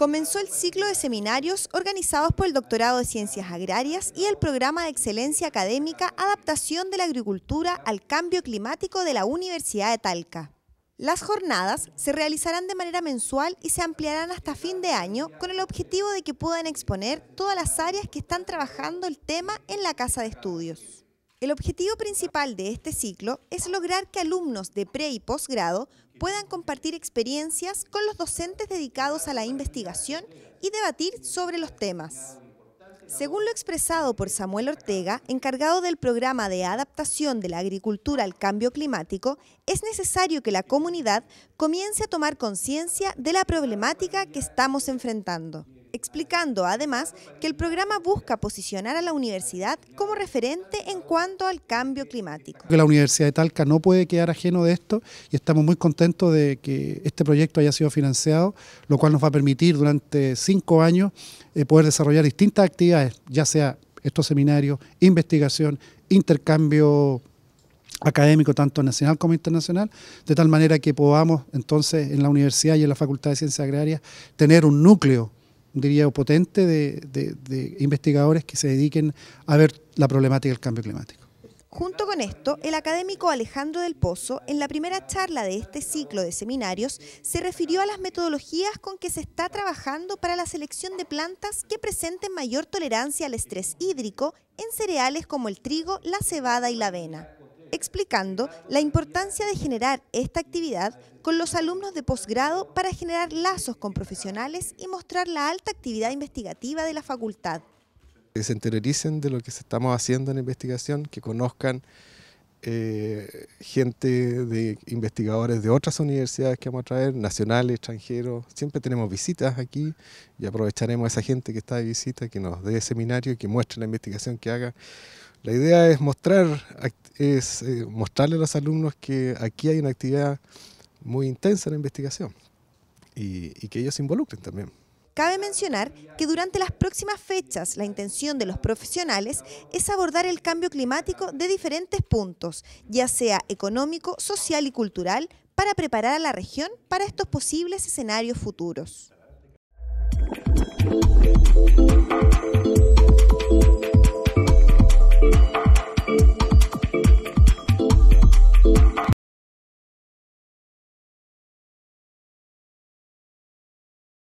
comenzó el ciclo de seminarios organizados por el Doctorado de Ciencias Agrarias y el Programa de Excelencia Académica Adaptación de la Agricultura al Cambio Climático de la Universidad de Talca. Las jornadas se realizarán de manera mensual y se ampliarán hasta fin de año con el objetivo de que puedan exponer todas las áreas que están trabajando el tema en la Casa de Estudios. El objetivo principal de este ciclo es lograr que alumnos de pre y posgrado puedan compartir experiencias con los docentes dedicados a la investigación y debatir sobre los temas. Según lo expresado por Samuel Ortega, encargado del programa de adaptación de la agricultura al cambio climático, es necesario que la comunidad comience a tomar conciencia de la problemática que estamos enfrentando explicando además que el programa busca posicionar a la universidad como referente en cuanto al cambio climático. La Universidad de Talca no puede quedar ajeno de esto y estamos muy contentos de que este proyecto haya sido financiado, lo cual nos va a permitir durante cinco años eh, poder desarrollar distintas actividades, ya sea estos seminarios, investigación, intercambio académico tanto nacional como internacional, de tal manera que podamos entonces en la universidad y en la Facultad de Ciencias Agrarias tener un núcleo diría, potente de, de investigadores que se dediquen a ver la problemática del cambio climático. Junto con esto, el académico Alejandro del Pozo, en la primera charla de este ciclo de seminarios, se refirió a las metodologías con que se está trabajando para la selección de plantas que presenten mayor tolerancia al estrés hídrico en cereales como el trigo, la cebada y la avena explicando la importancia de generar esta actividad con los alumnos de posgrado para generar lazos con profesionales y mostrar la alta actividad investigativa de la facultad. Que se entericen de lo que estamos haciendo en investigación, que conozcan eh, gente de investigadores de otras universidades que vamos a traer, nacionales, extranjeros. Siempre tenemos visitas aquí y aprovecharemos a esa gente que está de visita, que nos dé seminario, que muestre la investigación que haga. La idea es mostrar es eh, mostrarle a los alumnos que aquí hay una actividad muy intensa en la investigación y, y que ellos se involucren también. Cabe mencionar que durante las próximas fechas la intención de los profesionales es abordar el cambio climático de diferentes puntos, ya sea económico, social y cultural, para preparar a la región para estos posibles escenarios futuros.